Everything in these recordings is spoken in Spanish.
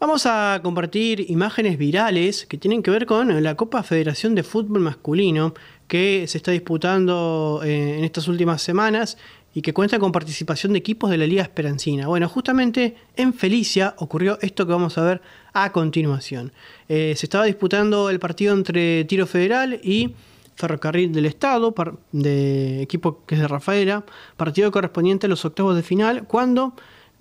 Vamos a compartir imágenes virales que tienen que ver con la Copa Federación de Fútbol Masculino que se está disputando eh, en estas últimas semanas y que cuenta con participación de equipos de la Liga Esperancina. Bueno, justamente en Felicia ocurrió esto que vamos a ver a continuación. Eh, se estaba disputando el partido entre Tiro Federal y Ferrocarril del Estado, de equipo que es de Rafaela, partido correspondiente a los octavos de final, cuando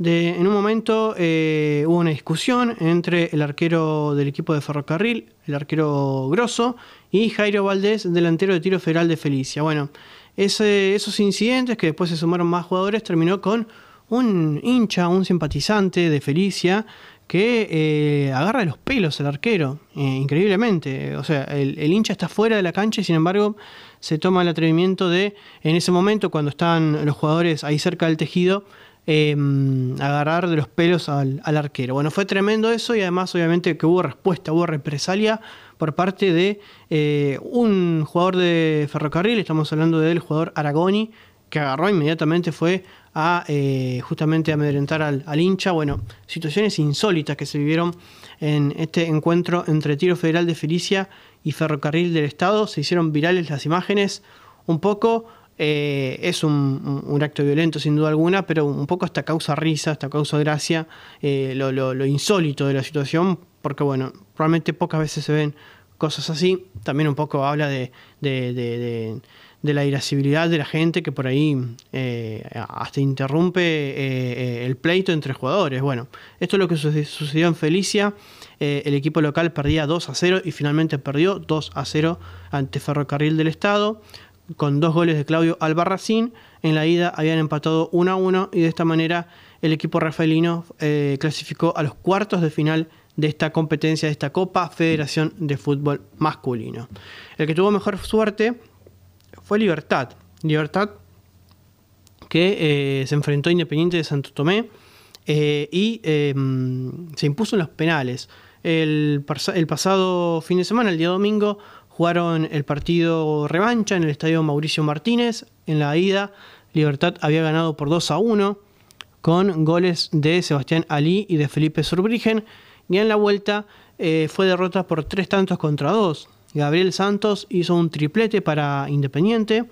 en un momento eh, hubo una discusión entre el arquero del equipo de Ferrocarril, el arquero Grosso, y Jairo Valdés, delantero de tiro federal de Felicia. Bueno, esos incidentes que después se sumaron más jugadores terminó con un hincha, un simpatizante de Felicia que eh, agarra los pelos al arquero, eh, increíblemente. O sea, el, el, hincha está fuera de la cancha y sin embargo se toma el atrevimiento de, en ese momento, cuando están los jugadores ahí cerca del tejido, Em, agarrar de los pelos al, arquero. Bueno, fue tremendo eso y además obviamente que hubo respuesta, hubo represalia por parte de eh, un jugador de ferrocarril, estamos hablando del jugador Aragoni, que agarró inmediatamente fue a eh, justamente amedrentar al, al hincha. Bueno, situaciones insólitas que se vivieron en este encuentro entre Tiro Federal de Felicia y Ferrocarril del Estado. Se hicieron virales las imágenes un poco eh, es un, acto violento sin duda alguna, pero un poco hasta causa risa, hasta causa gracia eh, lo, insólito de la situación, porque bueno, probablemente pocas veces se ven cosas así. También un poco habla de, de, la irascibilidad de la gente que por ahí eh, hasta interrumpe el pleito entre jugadores. Bueno, esto es lo que sucedió en Felicia. el equipo local perdía 2 a 0 y finalmente perdió 2 a 0 ante Ferrocarril del Estado con dos goles de Claudio Albarracín. En la ida habían empatado 1 a 1 y de esta manera el equipo rafaelino eh, clasificó a los cuartos de final de esta competencia, de esta Copa Federación de Fútbol Masculino. El que tuvo mejor suerte fue Libertad. Libertad que eh, se enfrentó a Independiente de Santo Tomé eh, y em, se impuso en los penales. el pasado fin de semana, el día domingo, jugaron el partido revancha en el estadio Mauricio Martínez. En la ida, Libertad había ganado por 2 a 1 con goles de Sebastián Alí y de Felipe Surbrigen. Y en la vuelta eh, fue derrota por tres tantos contra dos. Gabriel Santos hizo un triplete para Independiente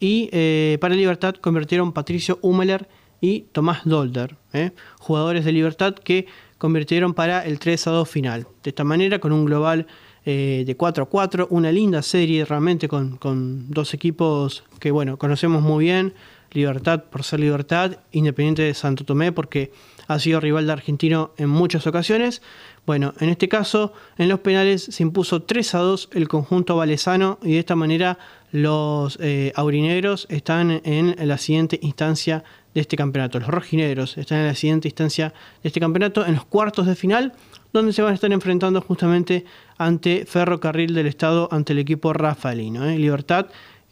y eh, para Libertad convirtieron Patricio Hummeler y Tomás Dolder, eh, jugadores de Libertad que convirtieron para el 3 a 2 final. De esta manera, con un global eh, de 4 a 4, una linda serie realmente con, con dos equipos que bueno, conocemos muy bien. Libertad por ser Libertad, Independiente de Santo Tomé porque ha sido rival de Argentino en muchas ocasiones. Bueno, en este caso, en los penales se impuso 3 a 2 el conjunto valesano y de esta manera los eh, aurinegros están en la siguiente instancia de este campeonato. Los rojinegros están en la siguiente instancia de este campeonato, en los cuartos de final, donde se van a estar enfrentando justamente ante Ferrocarril del Estado, ante el equipo rafaelino. ¿eh? Libertad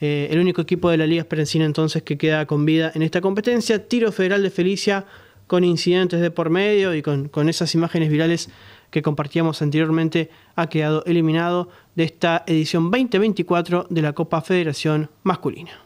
eh, el único equipo de la Liga esperencina entonces que queda con vida en esta competencia. Tiro Federal de Felicia con incidentes de por medio y con, con esas imágenes virales que compartíamos anteriormente, ha quedado eliminado de esta edición 2024 de la Copa Federación Masculina.